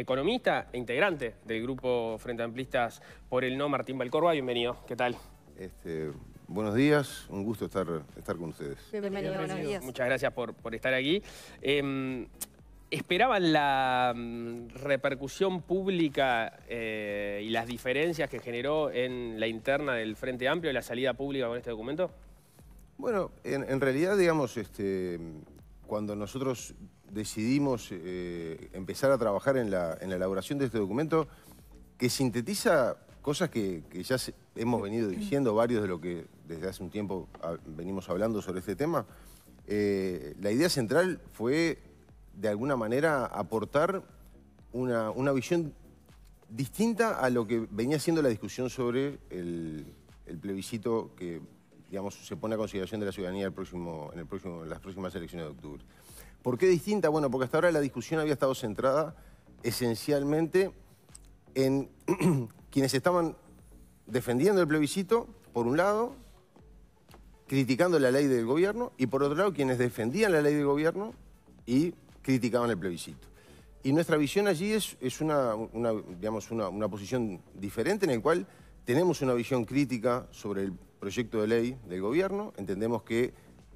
economista e integrante del grupo Frente Amplistas por el No, Martín Balcorba. Bienvenido, ¿qué tal? Este, buenos días, un gusto estar, estar con ustedes. Bienvenido, buenos días. Muchas gracias por, estar aquí. Em, ¿Esperaban la mm, repercusión pública eh, y las diferencias que generó en la interna del Frente Amplio la salida pública con este documento? Bueno, en, realidad, digamos, este, cuando nosotros decidimos eh, empezar a trabajar en la, elaboración de este documento que sintetiza cosas que, ya hemos venido diciendo, varios de lo que desde hace un tiempo ah, venimos hablando sobre este tema. Eh, la idea central fue, de alguna manera, aportar una, visión distinta a lo que venía siendo la discusión sobre el, plebiscito que se pone a consideración de la ciudadanía próximo, próximo, en las próximas elecciones de octubre. ¿Por qué distinta? Bueno, porque hasta ahora la discusión había estado centrada esencialmente en quienes estaban defendiendo el plebiscito, por un lado, criticando la ley del gobierno, y por otro lado, quienes defendían la ley del gobierno y criticaban el plebiscito. Y nuestra visión allí es, una, digamos, una, una posición diferente en la cual tenemos una visión crítica sobre el proyecto de ley del gobierno, entendemos que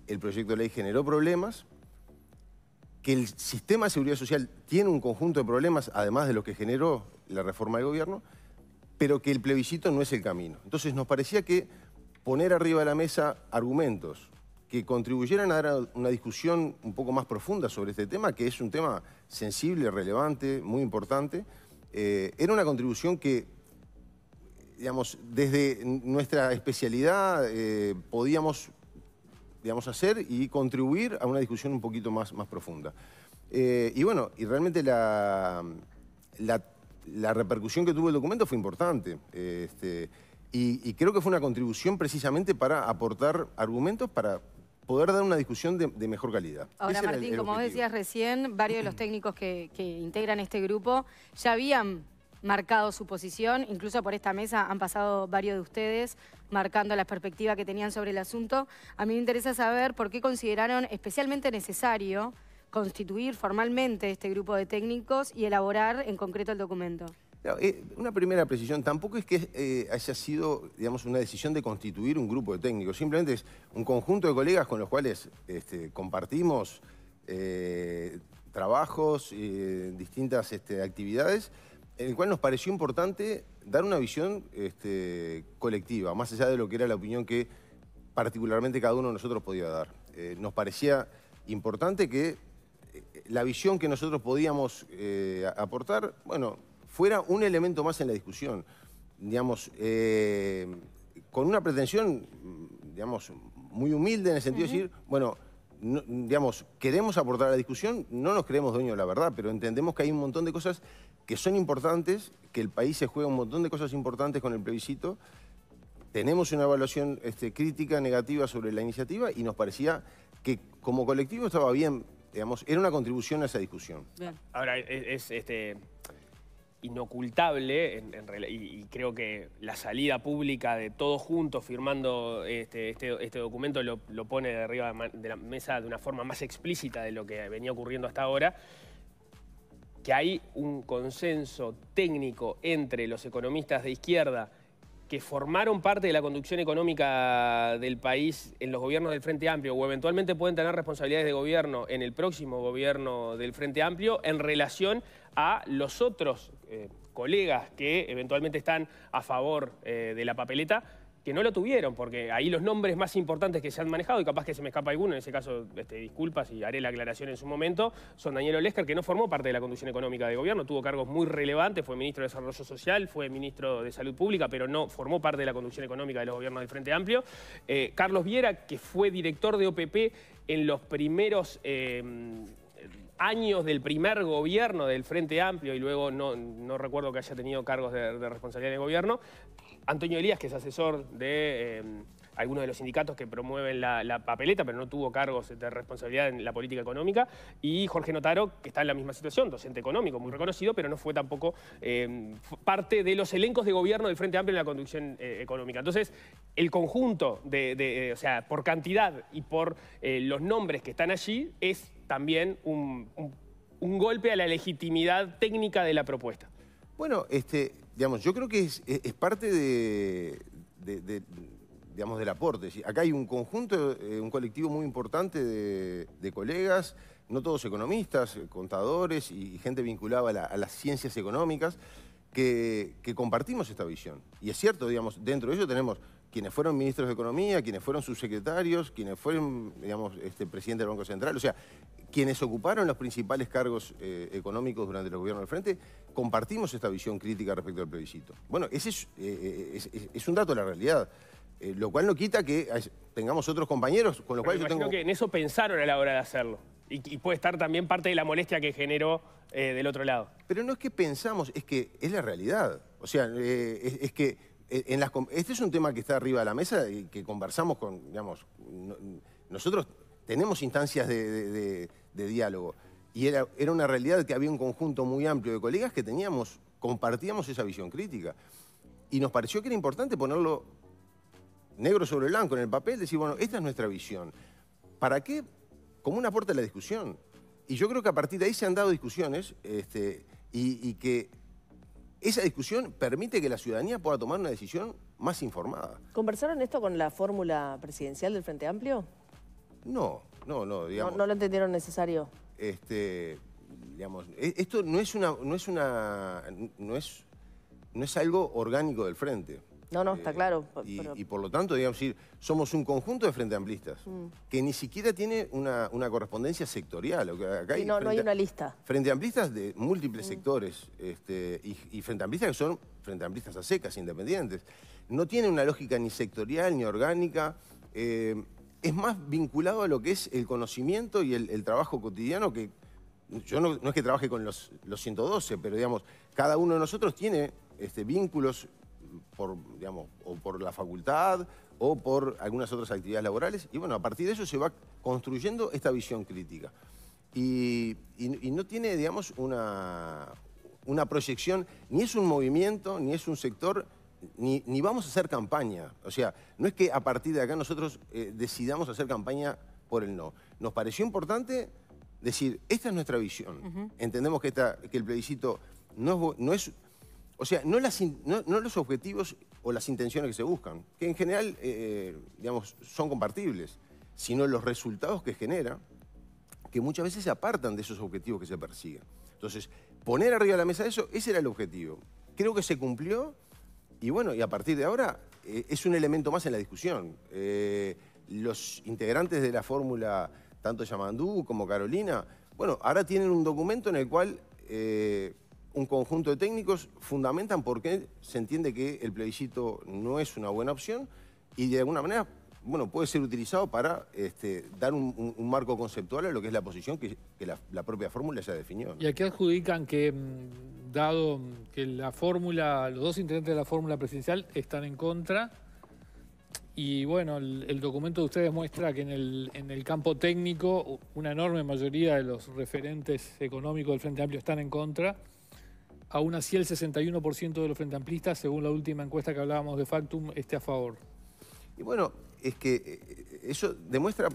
el proyecto de ley generó problemas, que el sistema de seguridad social tiene un conjunto de problemas, además de los que generó la reforma del gobierno, pero que el plebiscito no es el camino. Entonces nos parecía que poner arriba de la mesa argumentos que contribuyeran a dar una discusión un poco más profunda sobre este tema, que es un tema sensible, relevante, muy importante, eh, era una contribución que, digamos, desde nuestra especialidad eh, podíamos digamos, hacer y contribuir a una discusión un poquito más, más profunda. Eh, y bueno, y realmente la, la, repercusión que tuvo el documento fue importante. Este, y, creo que fue una contribución precisamente para aportar argumentos para poder dar una discusión de, mejor calidad. Ahora, Martín, como decías recién, varios de los técnicos que, que integran este grupo ya habían marcado su posición. Incluso por esta mesa han pasado varios de ustedes marcando la perspectiva que tenían sobre el asunto. A mí me interesa saber por qué consideraron especialmente necesario constituir formalmente este grupo de técnicos y elaborar en concreto el documento. Eh, una primera precisión, tampoco es que eh, haya sido digamos, una decisión de constituir un grupo de técnicos, simplemente es un conjunto de colegas con los cuales este, compartimos eh, ...trabajos trabajos, distintas este, actividades en el cual nos pareció importante dar una visión este, colectiva, más allá de lo que era la opinión que particularmente cada uno de nosotros podía dar. Eh, nos parecía importante que eh, la visión que nosotros podíamos eh, aportar, bueno, fuera un elemento más en la discusión. Digamos, con una pretensión, digamos, muy humilde en el sentido de decir, bueno, digamos, queremos aportar a la discusión, no nos creemos dueños de la verdad, pero entendemos que hay un montón de cosas que son importantes, que el país se juega un montón de cosas importantes con el plebiscito. Tenemos una evaluación este, crítica, negativa sobre la iniciativa y nos parecía que como colectivo estaba bien, digamos, era una contribución a esa discusión. Ahora, es este inocultable y, creo que la salida pública de todos juntos firmando este, este, este documento lo, pone de arriba de la mesa de una forma más explícita de lo que venía ocurriendo hasta ahora, que hay un consenso técnico entre los economistas de izquierda que formaron parte de la conducción económica del país en los gobiernos del Frente Amplio o eventualmente pueden tener responsabilidades de gobierno en el próximo gobierno del Frente Amplio en relación a los otros eh, colegas que eventualmente están a favor eh, de la papeleta que no lo tuvieron, porque ahí los nombres más importantes que se han manejado, y capaz que se me escapa alguno, en ese caso este, disculpas y haré la aclaración en su momento, son Daniel Olesker, que no formó parte de la conducción económica de gobierno, tuvo cargos muy relevantes, fue ministro de Desarrollo Social, fue ministro de Salud Pública, pero no formó parte de la conducción económica de los gobiernos del Frente Amplio. Eh, Carlos Viera, que fue director de OPP en los primeros años del primer gobierno del Frente Amplio y luego no, recuerdo que haya tenido cargos de, responsabilidad en el gobierno. Antonio Elías, que es asesor de eh, algunos de los sindicatos que promueven la, papeleta, pero no tuvo cargos de responsabilidad en la política económica, y Jorge Notaro, que está en la misma situación, docente económico, muy reconocido, pero no fue tampoco eh, parte de los elencos de gobierno del Frente Amplio en la conducción eh, económica. Entonces, el conjunto, de, o sea, por cantidad y por los nombres que están allí, es también un, golpe a la legitimidad técnica de la propuesta. Bueno, este, digamos, yo creo que es, parte digamos, del aporte. Acá hay un conjunto, eh, un colectivo muy importante de, colegas, no todos economistas, contadores y, gente vinculada a, las ciencias económicas, que, que, compartimos esta visión. Y es cierto, digamos, dentro de ello tenemos quienes fueron ministros de Economía, quienes fueron subsecretarios, quienes fueron, digamos, este, presidente del Banco Central, o sea, quienes ocuparon los principales cargos eh, económicos durante el gobierno del Frente, compartimos esta visión crítica respecto al plebiscito. Bueno, ese es, eh, eh, un dato de la realidad. lo cual no quita que tengamos otros compañeros con los cuales yo tengo... que en eso pensaron a la hora de hacerlo. Y, y puede estar también parte de la molestia que generó del otro lado. Pero no es que pensamos, es que es la realidad. O sea, es que eh, este es un tema que está arriba de la mesa y que conversamos con, digamos, nosotros tenemos instancias de, diálogo y era, una realidad que había un conjunto muy amplio de colegas que teníamos, compartíamos esa visión crítica y nos pareció que era importante ponerlo negro sobre blanco en el papel, decir, bueno, esta es nuestra visión. ¿Para qué? Como un aporte a la discusión. Y yo creo que a partir de ahí se han dado discusiones este, y que esa discusión permite que la ciudadanía pueda tomar una decisión más informada. ¿Conversaron esto con la fórmula presidencial del Frente Amplio? No, no, no, digamos. No, lo entendieron necesario. Este, digamos, e, esto no es una, no es una, no es, no es algo orgánico del Frente. No, no, está eh, claro. y, por lo tanto, digamos, somos un conjunto de frente amplistas mm. que ni siquiera tiene una, correspondencia sectorial. no, no hay una lista. Frente amplistas de múltiples mm. sectores este, y, y, frente amplistas que son frente amplistas a secas, independientes. No tiene una lógica ni sectorial ni orgánica. Eh, es más vinculado a lo que es el conocimiento y el, trabajo cotidiano que... Yo no, es que trabaje con los, 112, pero digamos, cada uno de nosotros tiene este, vínculos por, digamos, o por la facultad o por algunas otras actividades laborales. Y bueno, a partir de eso se va construyendo esta visión crítica. Y, no tiene, digamos, una, una proyección, ni es un movimiento, ni es un sector, ni, vamos a hacer campaña. O sea, no es que a partir de acá nosotros eh, decidamos hacer campaña por el no. Nos pareció importante decir, esta es nuestra visión. Entendemos que, que el plebiscito no no es o sea, no, los objetivos o las intenciones que se buscan, que en general, eh, eh, digamos, son compartibles, sino los resultados que genera, que muchas veces se apartan de esos objetivos que se persiguen. Entonces, poner arriba de la mesa eso, ese era el objetivo. Creo que se cumplió y bueno, y a partir de ahora eh, es un elemento más en la discusión. los integrantes de la fórmula, tanto Yamandú como Carolina, bueno, ahora tienen un documento en el cual un conjunto de técnicos fundamentan por qué se entiende que el plebiscito no es una buena opción y de alguna manera bueno, puede ser utilizado para este, dar un, marco conceptual a lo que es la posición que, la, propia fórmula ya definió. ¿Y aquí adjudican que, mm, dado mm, que la fórmula, los dos intendentes de la fórmula presidencial están en contra, y bueno, el, documento de ustedes muestra que en el, en el campo técnico una enorme mayoría de los referentes económicos del Frente Amplio están en contra, Aún así, el 61% de los frente amplistas, según la última encuesta que hablábamos de Factum, esté a favor. Y bueno, es que eh, eh, eso demuestra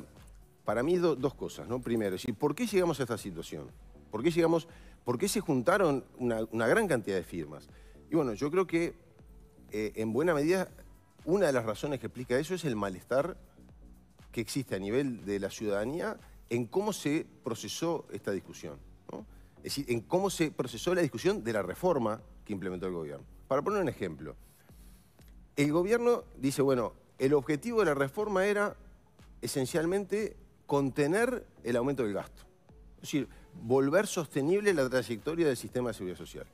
para mí dos cosas, ¿no? Primero, es decir, ¿por qué llegamos a esta situación? ¿Por qué llegamos, por qué se juntaron una, gran cantidad de firmas? Y bueno, yo creo que eh, en buena medida una de las razones que explica eso es el malestar que existe a nivel de la ciudadanía en cómo se procesó esta discusión. Es decir, en cómo se procesó la discusión de la reforma que implementó el gobierno. Para poner un ejemplo, el gobierno dice, bueno, el objetivo de la reforma era esencialmente contener el aumento del gasto. Es decir, volver sostenible la trayectoria del sistema de seguridad social.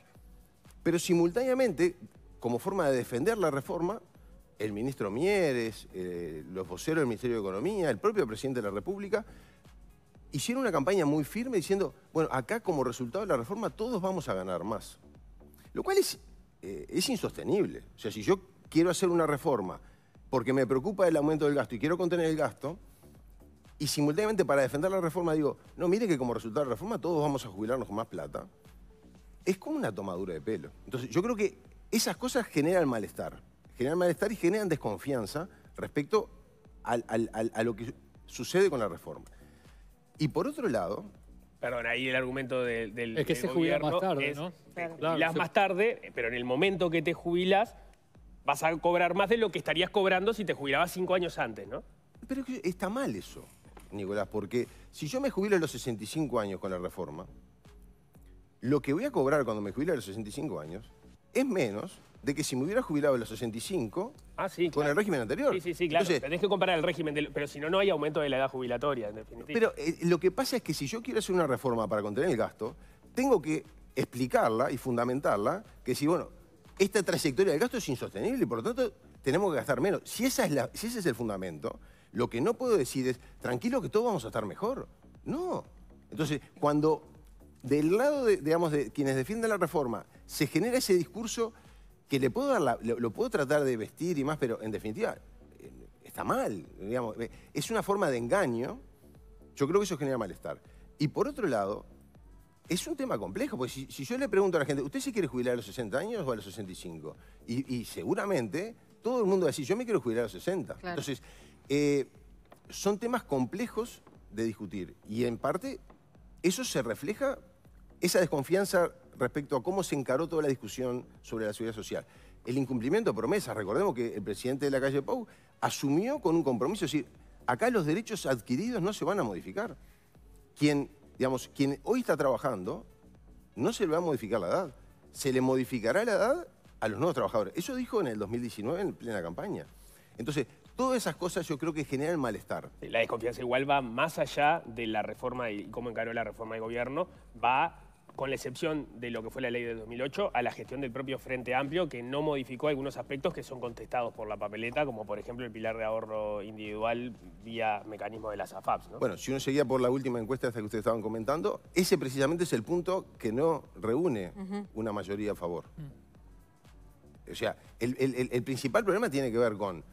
Pero simultáneamente, como forma de defender la reforma, el ministro Mieres, eh, los voceros del Ministerio de Economía, el propio presidente de la República, hicieron una campaña muy firme diciendo, bueno, acá como resultado de la reforma todos vamos a ganar más. Lo cual eh, es, insostenible. O sea, si yo quiero hacer una reforma porque me preocupa el aumento del gasto y quiero contener el gasto, y simultáneamente para defender la reforma digo, no, mire que como resultado de la reforma todos vamos a jubilarnos con más plata, es como una tomadura de pelo. Entonces yo creo que esas cosas generan malestar, generan malestar y generan desconfianza respecto a lo que sucede con la reforma. Y por otro lado, perdón, ahí el argumento del Es que se jubila más tarde, ¿no? Jubilás más tarde, pero en el momento que te jubilas vas a cobrar más de lo que estarías cobrando si te jubilabas cinco años antes, ¿no? Pero está mal eso, Nicolás, porque si yo me jubilo a los 65 años con la reforma, lo que voy a cobrar cuando me jubile a los 65 años es menos de que si me hubiera jubilado a los 65 ah, con el régimen anterior. Sí, sí, claro. Entonces, Tenés que comparar el régimen, pero si no, no hay aumento de la edad jubilatoria, en definitiva. Pero eh, lo que pasa es que si yo quiero hacer una reforma para contener el gasto, tengo que explicarla y fundamentarla, que si, bueno, esta trayectoria del gasto es insostenible y por lo tanto tenemos que gastar menos. Si, esa es la, si ese es el fundamento, lo que no puedo decir es, tranquilo que todos vamos a estar mejor. No. Entonces, cuando del lado de, digamos, de quienes defienden la reforma, se genera ese discurso que le puedo dar lo, puedo tratar de vestir y más, pero en definitiva eh, está mal, digamos, eh, es una forma de engaño. Yo creo que eso genera malestar. Y por otro lado, es un tema complejo, porque si, yo le pregunto a la gente, ¿usted se quiere jubilar a los 60 años o a los 65? Y, seguramente todo el mundo va a decir, yo me quiero jubilar a los 60. Entonces, eh, son temas complejos de discutir. Y en parte, eso se refleja esa desconfianza respecto a cómo se encaró toda la discusión sobre la seguridad social. El incumplimiento de promesas, recordemos que el presidente de la calle Pau asumió con un compromiso, es decir, acá los derechos adquiridos no se van a modificar. Quien, digamos, quien hoy está trabajando, no se le va a modificar la edad. Se le modificará la edad a los nuevos trabajadores. Eso dijo en el 2019 en plena campaña. Entonces, Todas esas cosas yo creo que generan malestar. La desconfianza igual va más allá de la reforma y cómo encaró la reforma de gobierno, va con la excepción de lo que fue la ley de 2008, a la gestión del propio Frente Amplio, que no modificó algunos aspectos que son contestados por la papeleta, como por ejemplo el pilar de ahorro individual vía mecanismo de las AFAPs. Bueno, si uno seguía por la última encuesta hasta que ustedes estaban comentando, ese precisamente es el punto que no reúne una mayoría a favor. Mm. O sea, el, principal problema tiene que ver con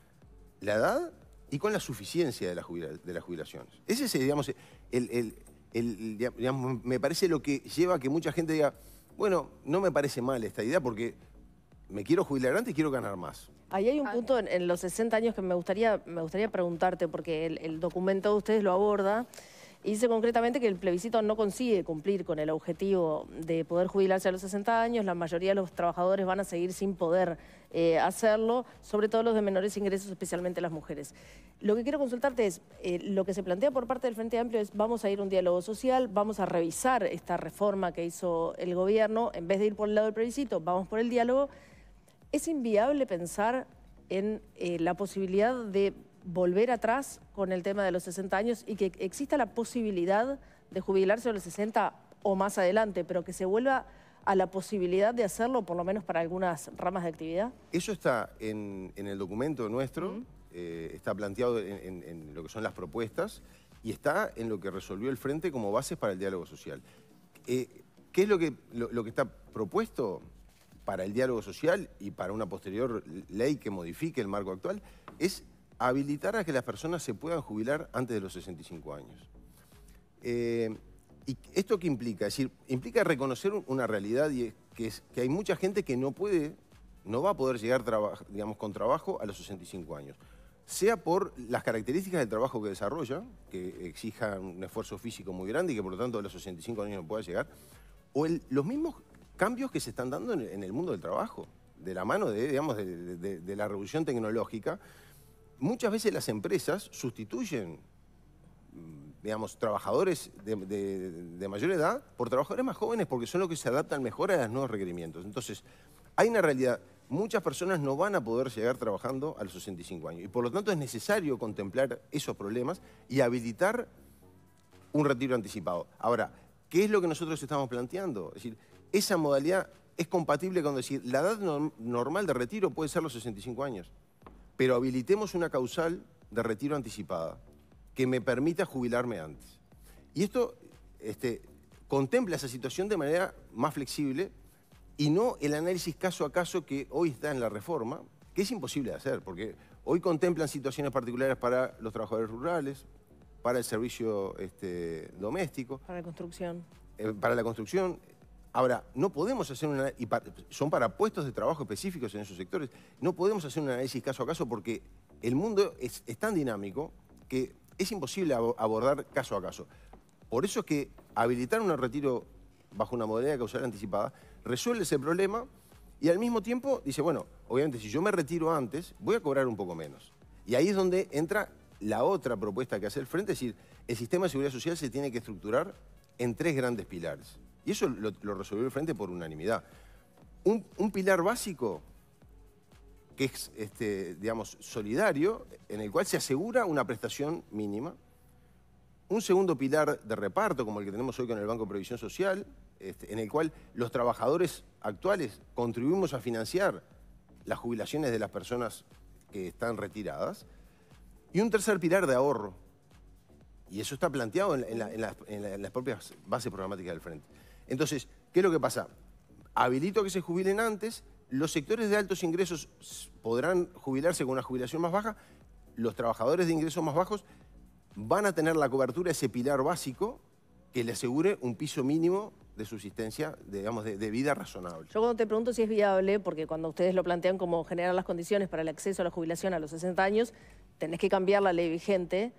la edad y con la suficiencia de, las jubilaciones. Ese es, digamos, el me parece lo que lleva a que mucha gente diga, bueno, no me parece mal esta idea porque me quiero jubilar antes y quiero ganar más. Ahí hay un ah, punto en, los 60 años que me gustaría, me gustaría preguntarte, porque el documento de ustedes lo aborda, dice concretamente que el plebiscito no consigue cumplir con el objetivo de poder jubilarse a los 60 años, la mayoría de los trabajadores van a seguir sin poder eh, hacerlo, sobre todo los de menores ingresos, especialmente las mujeres. Lo que quiero consultarte es, eh, lo que se plantea por parte del Frente Amplio es, vamos a ir a un diálogo social, vamos a revisar esta reforma que hizo el gobierno, en vez de ir por el lado del plebiscito, vamos por el diálogo. ¿Es inviable pensar en eh, la posibilidad de volver atrás con el tema de los 60 años y que exista la posibilidad de jubilarse a los 60 o más adelante, pero que se vuelva a la posibilidad de hacerlo, por lo menos para algunas ramas de actividad? Eso está en, el documento nuestro, eh, está planteado en, lo que son las propuestas y está en lo que resolvió el Frente como bases para el diálogo social. Eh, ¿Qué es lo que, lo que está propuesto? para el diálogo social y para una posterior ley que modifique el marco actual, es habilitar a que las personas se puedan jubilar antes de los 65 años. Eh, ¿Y esto qué implica? Es decir, implica reconocer una realidad y es que, hay mucha gente que no puede, no va a poder llegar digamos, con trabajo a los 65 años. Sea por las características del trabajo que desarrolla, que exija un esfuerzo físico muy grande y que por lo tanto a los 65 años no pueda llegar, o los mismos cambios que se están dando en el, mundo del trabajo de la mano de, de, la revolución tecnológica, muchas veces las empresas sustituyen, digamos, trabajadores de, mayor edad por trabajadores más jóvenes porque son los que se adaptan mejor a los nuevos requerimientos. Entonces, hay una realidad. Muchas personas no van a poder llegar trabajando a los 65 años y por lo tanto es necesario contemplar esos problemas y habilitar un retiro anticipado. Ahora, ¿qué es lo que nosotros estamos planteando? Es decir, esa modalidad es compatible con decir, la edad normal de retiro puede ser los 65 años pero habilitemos una causal de retiro anticipada que me permita jubilarme antes. Y esto este, contempla esa situación de manera más flexible y no el análisis caso a caso que hoy está en la reforma, que es imposible de hacer, porque hoy contemplan situaciones particulares para los trabajadores rurales, para el servicio este, doméstico. Para la construcción. Eh, para la construcción, Ahora, no podemos hacer una... Y son para puestos de trabajo específicos en esos sectores. No podemos hacer un análisis caso a caso porque el mundo es, tan dinámico que es imposible abordar caso a caso. Por eso es que habilitar un retiro bajo una modalidad causal anticipada resuelve ese problema y al mismo tiempo dice, bueno, obviamente si yo me retiro antes, voy a cobrar un poco menos. Y ahí es donde entra la otra propuesta que hace el frente, es decir, el sistema de seguridad social se tiene que estructurar en tres grandes pilares. Y eso lo, resolvió el Frente por unanimidad. Un, pilar básico que es, este, digamos, solidario, en el cual se asegura una prestación mínima. Un segundo pilar de reparto, como el que tenemos hoy con el Banco de Previsión Social, este, en el cual los trabajadores actuales contribuimos a financiar las jubilaciones de las personas que están retiradas. Y un tercer pilar de ahorro. Y eso está planteado en las propias bases programáticas del Frente. Entonces, ¿qué es lo que pasa? Habilito que se jubilen antes, los sectores de altos ingresos podrán jubilarse con una jubilación más baja, los trabajadores de ingresos más bajos van a tener la cobertura, ese pilar básico, que le asegure un piso mínimo de subsistencia, digamos, de, vida razonable. Yo cuando te pregunto si es viable, porque cuando ustedes lo plantean como generar las condiciones para el acceso a la jubilación a los 60 años, tenés que cambiar la ley vigente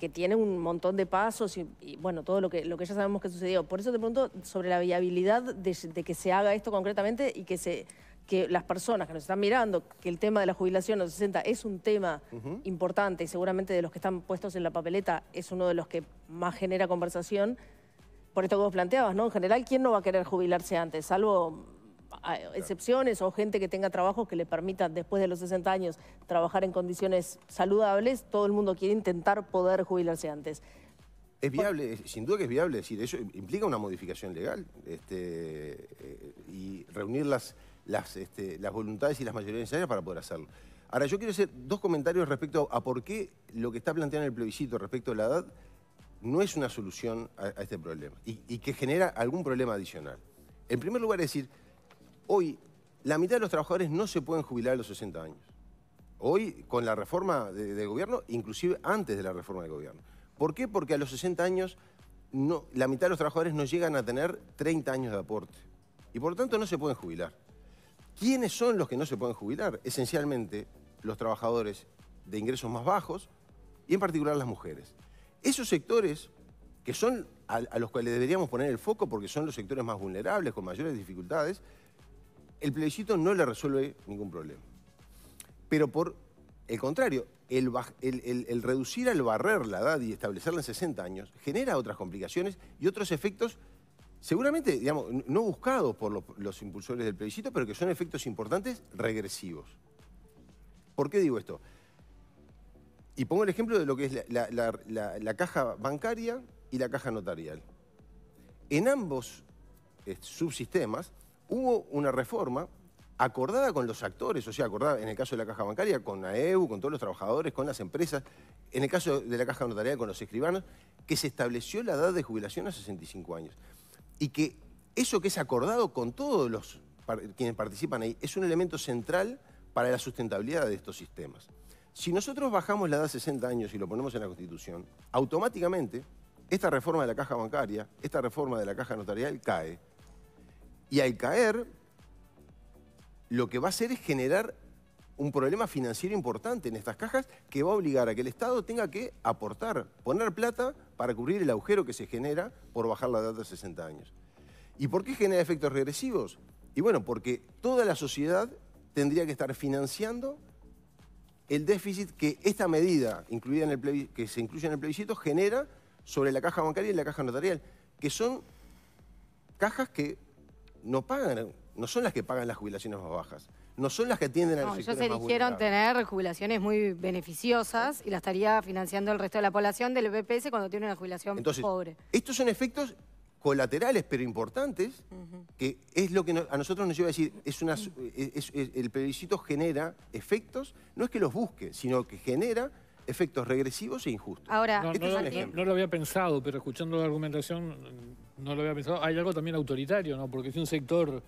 que tiene un montón de pasos y, bueno, todo lo que, lo que ya sabemos que sucedió. Por eso te pregunto sobre la viabilidad de, que se haga esto concretamente y que, se, que las personas que nos están mirando, que el tema de la jubilación a los 60 es un tema importante y seguramente de los que están puestos en la papeleta es uno de los que más genera conversación. Por esto que vos planteabas, ¿no? En general, ¿quién no va a querer jubilarse antes? Salvo excepciones o gente que tenga trabajo que le permita después de los 60 años trabajar en condiciones saludables, todo el mundo quiere intentar poder jubilarse antes. Es viable, sin duda que es viable, decir, eso implica una modificación legal este, eh, y reunir las, este, las, voluntades y las mayorías necesarias para poder hacerlo. Ahora, yo quiero hacer dos comentarios respecto a, por qué lo que está planteando el plebiscito respecto a la edad no es una solución a, este problema y, y, que genera algún problema adicional. En primer lugar, es decir, Hoy, la mitad de los trabajadores no se pueden jubilar a los 60 años. Hoy, con la reforma de, del gobierno, inclusive antes de la reforma del gobierno. ¿Por qué? Porque a los 60 años no, la mitad de los trabajadores no llegan a tener 30 años de aporte. Y por lo tanto no se pueden jubilar. ¿Quiénes son los que no se pueden jubilar? Esencialmente los trabajadores de ingresos más bajos y en particular las mujeres. Esos sectores que son a los cuales deberíamos poner el foco porque son los sectores más vulnerables, con mayores dificultades, el plebiscito no le resuelve ningún problema. Pero por el contrario, el, reducir al barrer la edad y establecerla en 60 años genera otras complicaciones y otros efectos seguramente, digamos, no buscados por los, impulsores del plebiscito, pero que son efectos importantes regresivos. ¿Por qué digo esto? Y pongo el ejemplo de lo que es la caja bancaria y la caja notarial. En ambos eh, subsistemas hubo una reforma acordada con los actores, o sea, acordada en el caso de la caja bancaria, con la EU, con todos los trabajadores, con las empresas, en el caso de la caja notarial, con los escribanos, que se estableció la edad de jubilación a 65 años. Y que eso que es acordado con todos los quienes participan ahí es un elemento central para la sustentabilidad de estos sistemas. Si nosotros bajamos la edad a 60 años y lo ponemos en la Constitución, automáticamente esta reforma de la caja bancaria, esta reforma de la caja notarial cae y al caer, lo que va a hacer es generar un problema financiero importante en estas cajas que va a obligar a que el Estado tenga que aportar, poner plata para cubrir el agujero que se genera por bajar la edad de 60 años. ¿Y por qué genera efectos regresivos? Y bueno, porque toda la sociedad tendría que estar financiando el déficit que esta medida incluida en el que se incluye en el plebiscito genera sobre la caja bancaria y la caja notarial, que son cajas que no pagan, no son las que pagan las jubilaciones más bajas. No son las que atienden a los no, ellos eligieron tener jubilaciones muy beneficiosas y las estaría financiando el resto de la población del BPS cuando tiene una jubilación Entonces, pobre. Estos son efectos colaterales, pero importantes, que es lo que a nosotros nos lleva a decir, es una, mm. el plebiscito genera efectos, no es que los busque, sino que genera efectos regresivos e injustos. Ahora, no este lo había pensado, pero escuchando la argumentación no lo había pensado. Hay algo también autoritario, ¿no? Porque si un sector,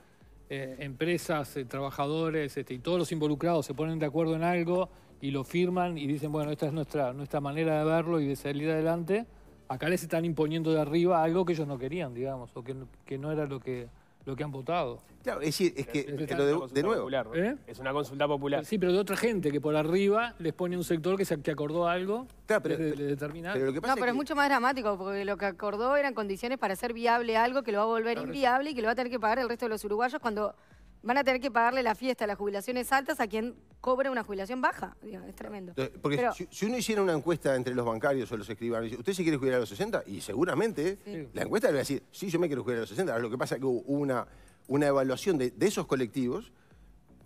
eh, empresas, eh, trabajadores este, y todos los involucrados se ponen de acuerdo en algo y lo firman y dicen, bueno, esta es nuestra, nuestra manera de verlo y de salir adelante, acá les están imponiendo de arriba algo que ellos no querían, digamos, o que no era lo que lo que han votado. Claro, es decir, es que, de, nuevo. ¿Eh? Es una consulta popular. Sí, pero de otra gente que por arriba les pone un sector que se acordó algo pero, de, determinado. no, pero es, mucho más dramático, porque lo que acordó eran condiciones para hacer viable algo que lo va a volver inviable y que lo va a tener que pagar el resto de los uruguayos cuando van a tener que pagarle la fiesta, a las jubilaciones altas a quien cobra una jubilación baja. es tremendo. Eh, porque si, uno hiciera una encuesta entre los bancarios o los escribanos, ¿usted se quiere jubilar a los 60? Y seguramente la encuesta le va a decir, sí, yo me quiero jubilar a los 60. lo que pasa es que hubo una, una evaluación de, esos colectivos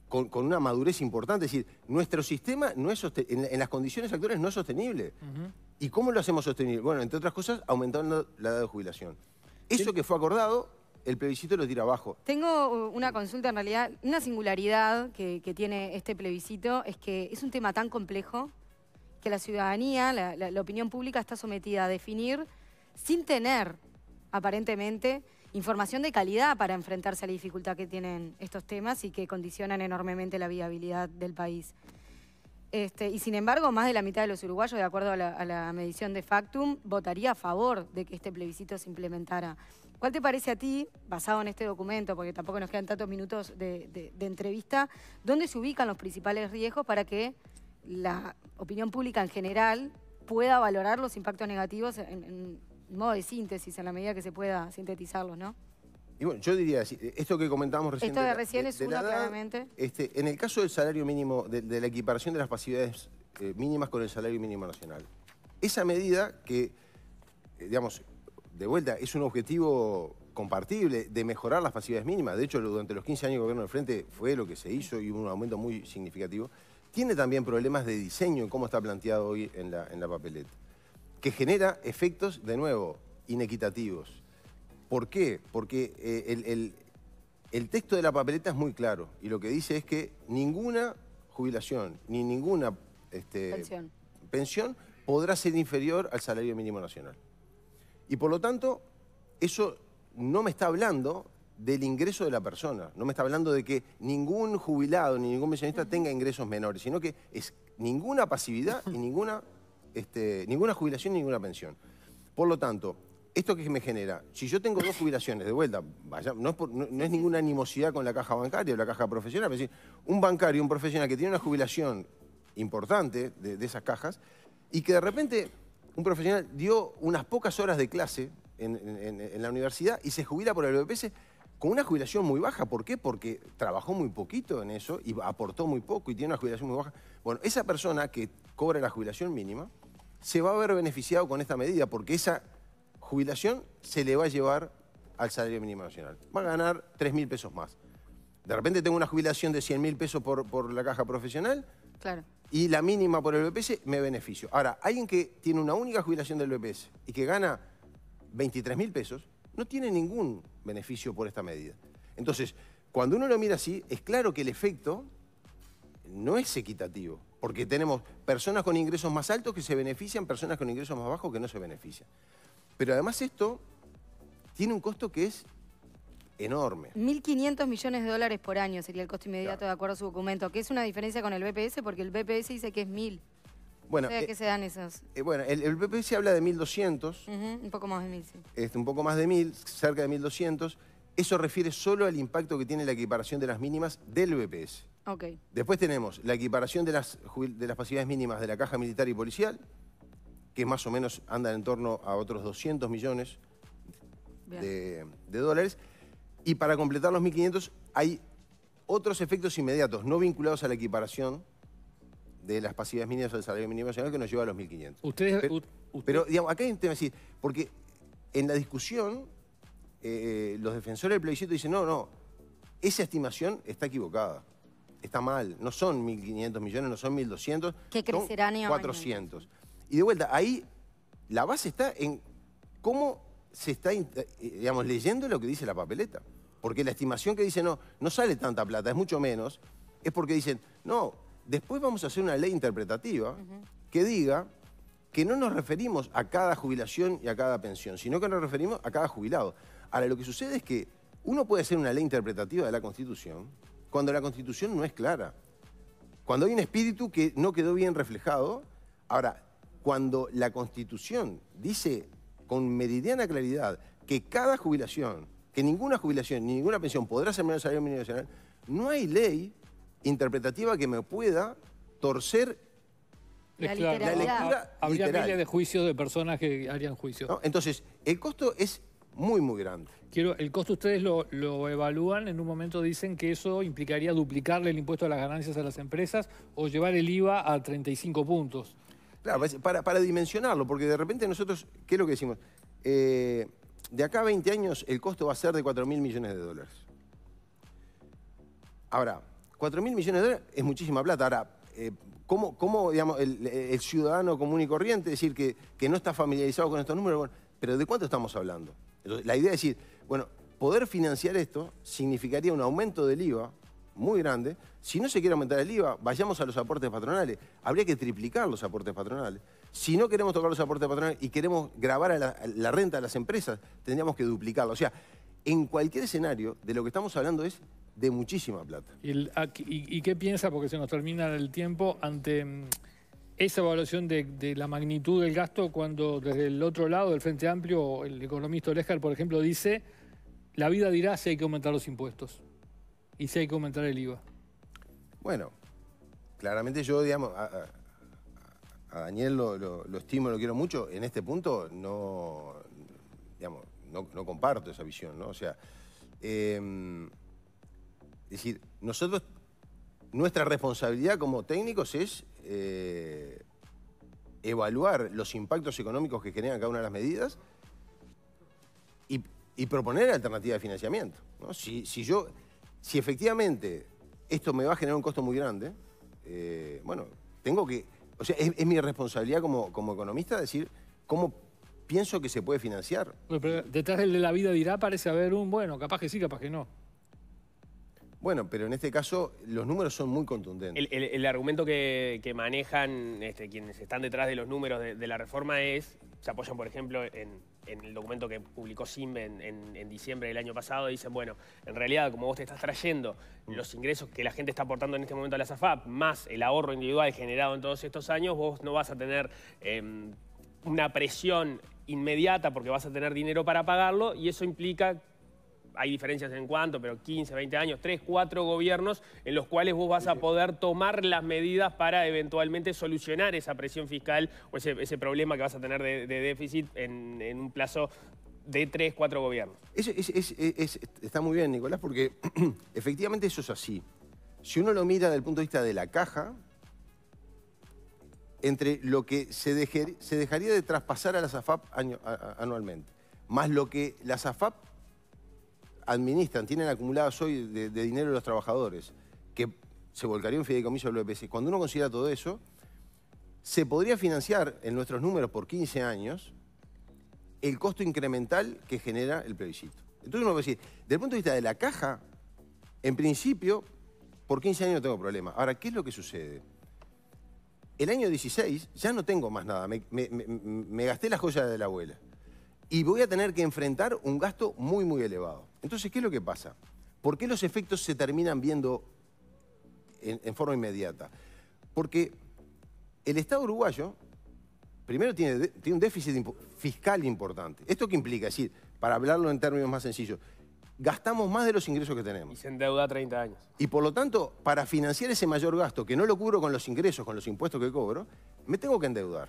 con, una madurez importante. Es decir, nuestro sistema no es en, las condiciones actuales no es sostenible. ¿Y cómo lo hacemos sostenible? Bueno, entre otras cosas, aumentando la edad de jubilación. Eso que fue acordado el plebiscito los tira abajo. Tengo uh, una consulta, en realidad, una singularidad que, tiene este plebiscito es que es un tema tan complejo que la ciudadanía, la, opinión pública está sometida a definir sin tener, aparentemente, información de calidad para enfrentarse a la dificultad que tienen estos temas y que condicionan enormemente la viabilidad del país. Este, y sin embargo, más de la mitad de los uruguayos, de acuerdo a la, a la medición de Factum, votaría a favor de que este plebiscito se implementara. ¿Cuál te parece a ti, basado en este documento, porque tampoco nos quedan tantos minutos de, entrevista, dónde se ubican los principales riesgos para que la opinión pública en general pueda valorar los impactos negativos en, modo de síntesis, en la medida que se pueda sintetizarlos, ¿no? yo diría, esto que comentábamos recién... Esto de, recién es una claramente. Este, en el caso del salario mínimo, de, la equiparación de las pasividades eh, mínimas con el salario mínimo nacional, esa medida que, eh, digamos, de vuelta, es un objetivo compartible de mejorar las facilidades mínimas. De hecho, durante los 15 años de gobierno del Frente fue lo que se hizo y hubo un aumento muy significativo. Tiene también problemas de diseño en cómo está planteado hoy en la, en la papeleta, que genera efectos, de nuevo, inequitativos. ¿Por qué? Porque eh, el, texto de la papeleta es muy claro y lo que dice es que ninguna jubilación ni ninguna este, pensión podrá ser inferior al salario mínimo nacional. Y por lo tanto, eso no me está hablando del ingreso de la persona. No me está hablando de que ningún jubilado ni ningún pensionista tenga ingresos menores, sino que es ninguna pasividad y ninguna, este, ninguna jubilación ni ninguna pensión. Por lo tanto, ¿esto que me genera? Si yo tengo dos jubilaciones, de vuelta, vaya, no, es ninguna animosidad con la caja bancaria o la caja profesional, es decir, un bancario, un profesional que tiene una jubilación importante de esas cajas y que de repente un profesional dio unas pocas horas de clase en, la universidad y se jubila por el BPS con una jubilación muy baja. ¿Por qué? Porque trabajó muy poquito en eso y aportó muy poco y tiene una jubilación muy baja. Bueno, esa persona que cobra la jubilación mínima se va a ver beneficiado con esta medida porque esa jubilación se le va a llevar al salario mínimo nacional. Va a ganar 3.000 mil pesos más. De repente tengo una jubilación de 100 mil pesos por la caja profesional, y la mínima por el BPS me beneficio. Ahora, alguien que tiene una única jubilación del BPS y que gana 23 mil pesos, no tiene ningún beneficio por esta medida. Entonces, cuando uno lo mira así, es claro que el efecto no es equitativo, porque tenemos personas con ingresos más altos que se benefician, personas con ingresos más bajos que no se benefician. Pero además esto tiene un costo que es enorme. 1.500 millones de dólares por año sería el costo inmediato de acuerdo a su documento, ¿Qué es una diferencia con el BPS porque el BPS dice que es 1.000. Bueno, eh, se dan esos? Eh, bueno, el, BPS habla de 1.200. un poco más de 1.000, sí. Este, un poco más de 1.000, cerca de 1.200. Eso refiere solo al impacto que tiene la equiparación de las mínimas del BPS. Ok. Después tenemos la equiparación de las, de las pasividades mínimas de la Caja Militar y Policial, que más o menos andan en torno a otros 200 millones de, de dólares. Y para completar los 1.500 hay otros efectos inmediatos, no vinculados a la equiparación de las pasividades mínimas al salario mínimo nacional que nos lleva a los 1.500. Ustedes, pero, digamos, acá hay un tema así, porque en la discusión eh, eh, los defensores del plebiscito dicen, no, no, esa estimación está equivocada, está mal, no son 1.500 millones, no son 1.200, son 400. Y de vuelta, ahí la base está en cómo se está, eh, digamos, leyendo lo que dice la papeleta porque la estimación que dicen, no, no sale tanta plata, es mucho menos, es porque dicen, no, después vamos a hacer una ley interpretativa que diga que no nos referimos a cada jubilación y a cada pensión, sino que nos referimos a cada jubilado. Ahora, lo que sucede es que uno puede hacer una ley interpretativa de la Constitución cuando la Constitución no es clara. Cuando hay un espíritu que no quedó bien reflejado. Ahora, cuando la Constitución dice con meridiana claridad que cada jubilación que ninguna jubilación ni ninguna pensión podrá ser menos salario mínimo nacional, no hay ley interpretativa que me pueda torcer la, lectura Habría miles de juicios de personas que harían juicio. Entonces, el costo es muy, muy grande. Quiero, el costo ustedes lo, evalúan, en un momento dicen que eso implicaría duplicarle el impuesto a las ganancias a las empresas o llevar el IVA a 35 puntos. Claro, para, para dimensionarlo, porque de repente nosotros, ¿qué es lo que decimos? Eh, de acá a 20 años el costo va a ser de 4.000 millones de dólares. Ahora, 4.000 millones de dólares es muchísima plata. Ahora, eh, ¿cómo, el, ciudadano común y corriente, decir, que, que, no está familiarizado con estos números? Bueno, pero ¿de cuánto estamos hablando? la idea es decir, bueno, poder financiar esto significaría un aumento del IVA muy grande. Si no se quiere aumentar el IVA, vayamos a los aportes patronales. Habría que triplicar los aportes patronales. Si no queremos tocar los aportes patronales y queremos grabar la, renta de las empresas, tendríamos que duplicarlo. O sea, en cualquier escenario, de lo que estamos hablando es de muchísima plata. ¿Y, qué piensa, porque se nos termina el tiempo, ante mm, esa evaluación de, la magnitud del gasto cuando desde el otro lado del Frente Amplio, el economista Olescar, por ejemplo, dice, la vida dirá si hay que aumentar los impuestos y si hay que aumentar el IVA? Bueno, claramente yo, digamos, a Daniel lo, lo, estimo, lo quiero mucho. En este punto no, no, comparto esa visión, ¿no? O sea, em, decir, nosotros, nuestra responsabilidad como técnicos es eh, evaluar los impactos económicos que generan cada una de las medidas y, proponer alternativas de financiamiento. Si, yo, si efectivamente esto me va a generar un costo muy grande, eh, bueno, tengo que o sea, es, mi responsabilidad como, como economista decir cómo pienso que se puede financiar. detrás de la vida dirá parece haber un, bueno, capaz que sí, capaz que no. Bueno, pero en este caso los números son muy contundentes. El, argumento que, manejan este, quienes están detrás de los números de, la reforma es, se apoyan por ejemplo en en el documento que publicó Simbe en, diciembre del año pasado, dicen, bueno, en realidad, como vos te estás trayendo mm. los ingresos que la gente está aportando en este momento a la SAFAP, más el ahorro individual generado en todos estos años, vos no vas a tener em, una presión inmediata porque vas a tener dinero para pagarlo y eso implica hay diferencias en cuanto, pero 15, 20 años, 3, 4 gobiernos en los cuales vos vas a poder tomar las medidas para eventualmente solucionar esa presión fiscal o ese, problema que vas a tener de, déficit en, un plazo de 3, 4 gobiernos. está muy bien, Nicolás, porque efectivamente eso es así. Si uno lo mira desde el punto de vista de la caja, entre lo que se, se dejaría de traspasar a la SAFAP anualmente, más lo que la SAFAP administran, tienen acumulados hoy de, de dinero los trabajadores, que se volcaría un fideicomiso del BPC. Cuando uno considera todo eso, se podría financiar en nuestros números por 15 años el costo incremental que genera el plebiscito. Entonces uno va a decir, desde el punto de vista de la caja, en principio, por 15 años no tengo problema. Ahora, ¿qué es lo que sucede? El año 16 ya no tengo más nada, me gasté las joyas de la abuela y voy a tener que enfrentar un gasto muy, muy elevado. Entonces, ¿qué es lo que pasa? ¿Por qué los efectos se terminan viendo en, forma inmediata? Porque el Estado uruguayo, primero, tiene, un déficit fiscal importante. ¿Esto qué implica? Es decir, para hablarlo en términos más sencillos, gastamos más de los ingresos que tenemos. Y se endeuda 30 años. Y por lo tanto, para financiar ese mayor gasto, que no lo cubro con los ingresos, con los impuestos que cobro, me tengo que endeudar.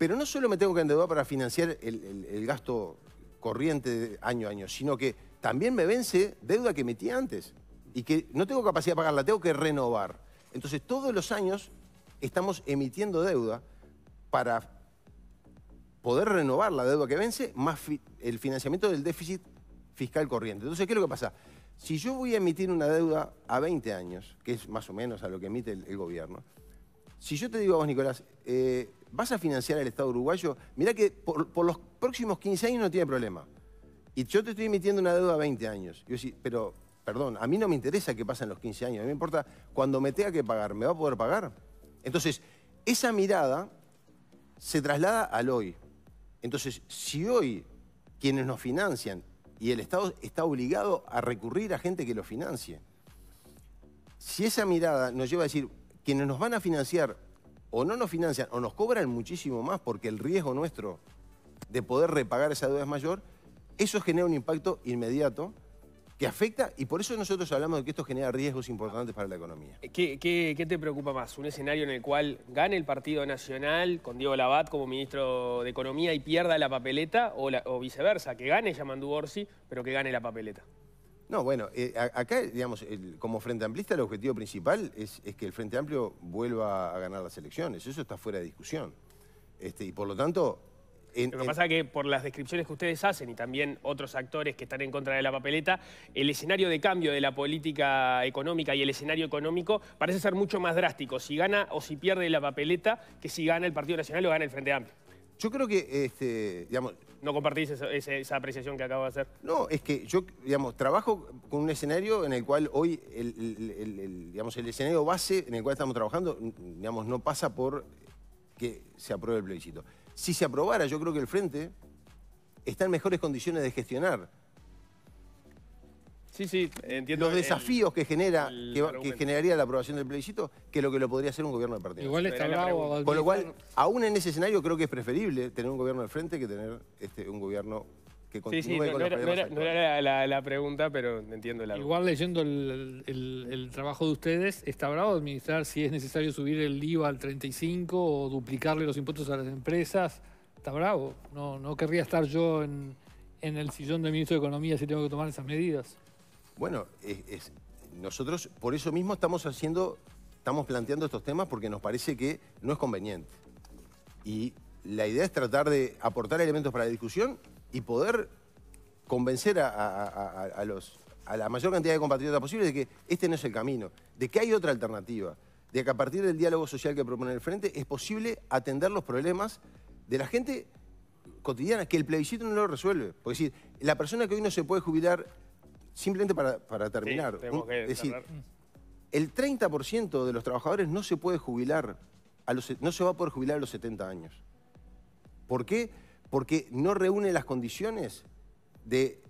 Pero no solo me tengo que endeudar para financiar el, gasto corriente de año a año, sino que también me vence deuda que metí antes y que no tengo capacidad de pagarla, tengo que renovar. Entonces todos los años estamos emitiendo deuda para poder renovar la deuda que vence más el financiamiento del déficit fiscal corriente. Entonces, ¿qué es lo que pasa? Si yo voy a emitir una deuda a 20 años, que es más o menos a lo que emite el, gobierno, si yo te digo a vos, Nicolás, eh, ¿vas a financiar al Estado uruguayo? Mirá que por, los próximos 15 años no tiene problema. Y yo te estoy emitiendo una deuda a 20 años. Yo sí, pero, perdón, a mí no me interesa qué pasa en los 15 años. A mí me importa, cuando me tenga que pagar, ¿me va a poder pagar? Entonces, esa mirada se traslada al hoy. Entonces, si hoy quienes nos financian y el Estado está obligado a recurrir a gente que lo financie, si esa mirada nos lleva a decir, quienes nos van a financiar o no nos financian o nos cobran muchísimo más porque el riesgo nuestro de poder repagar esa deuda es mayor, eso genera un impacto inmediato que afecta y por eso nosotros hablamos de que esto genera riesgos importantes para la economía. Eh, ¿Qué, te preocupa más? ¿Un escenario en el cual gane el Partido Nacional con Diego Labat como ministro de Economía y pierda la papeleta o, o viceversa? Que gane Yamandú Orsi, pero que gane la papeleta. No, bueno, eh, acá, digamos, como Frente Amplista el objetivo principal es, que el Frente Amplio vuelva a ganar las elecciones. Eso está fuera de discusión. Este, y por lo tanto... lo que pasa es que por las descripciones que ustedes hacen y también otros actores que están en contra de la papeleta, el escenario de cambio de la política económica y el escenario económico parece ser mucho más drástico si gana o si pierde la papeleta que si gana el Partido Nacional o gana el Frente Amplio. Yo creo que, este, digamos... ¿No compartís esa, apreciación que acabo de hacer? No, es que yo, digamos, trabajo con un escenario en el cual hoy, el, digamos, el escenario base en el cual estamos trabajando, digamos, no pasa por que se apruebe el plebiscito. Si se aprobara, yo creo que el Frente está en mejores condiciones de gestionar Sí, sí, Los desafíos que genera, que, generaría la aprobación del plebiscito, que lo que lo podría hacer un gobierno de partido. Igual está bravo. Con lo cual, aún en ese escenario creo que es preferible tener un gobierno al frente que tener este, un gobierno que continúe con no los no era, no era la, pregunta, pero entiendo la Igual leyendo el, trabajo de ustedes, está bravo administrar si es necesario subir el IVA al 35 o duplicarle los impuestos a las empresas. Está bravo. No, no querría estar yo en el sillón del ministro de Economía si tengo que tomar esas medidas. Bueno, nosotros por eso mismo estamos haciendo, estamos planteando estos temas porque nos parece que no es conveniente. Y la idea es tratar de aportar elementos para la discusión y poder convencer a, a, la mayor cantidad de compatriotas posible de que este no es el camino, de que hay otra alternativa, de que a partir del diálogo social que propone el Frente es posible atender los problemas de la gente cotidiana, que el plebiscito no lo resuelve. Porque decir, la persona que hoy no se puede jubilar simplemente para, terminar, decir, el 30% de los trabajadores no se puede jubilar, no se va a poder jubilar a los 70 años. ¿Por qué? Porque no reúne las condiciones de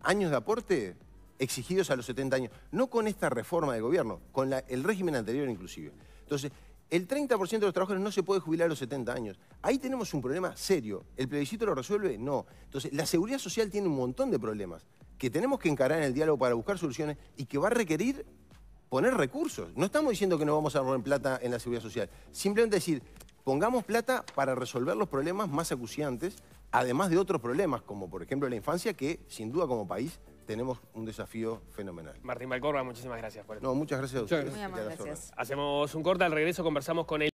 años de aporte exigidos a los 70 años. No con esta reforma de gobierno, con el régimen anterior inclusive. Entonces, el 30% de los trabajadores no se puede jubilar a los 70 años. Ahí tenemos un problema serio. ¿El plebiscito lo resuelve? No. Entonces, la seguridad social tiene un montón de problemas que tenemos que encarar en el diálogo para buscar soluciones y que va a requerir poner recursos. No estamos diciendo que no vamos a poner plata en la seguridad social. Simplemente decir, pongamos plata para resolver los problemas más acuciantes, además de otros problemas, como por ejemplo la infancia, que sin duda como país tenemos un desafío fenomenal. Martín Balcorba, muchísimas gracias por eso. No, muchas gracias a ustedes. gracias. Hacemos un corte, al regreso conversamos con él.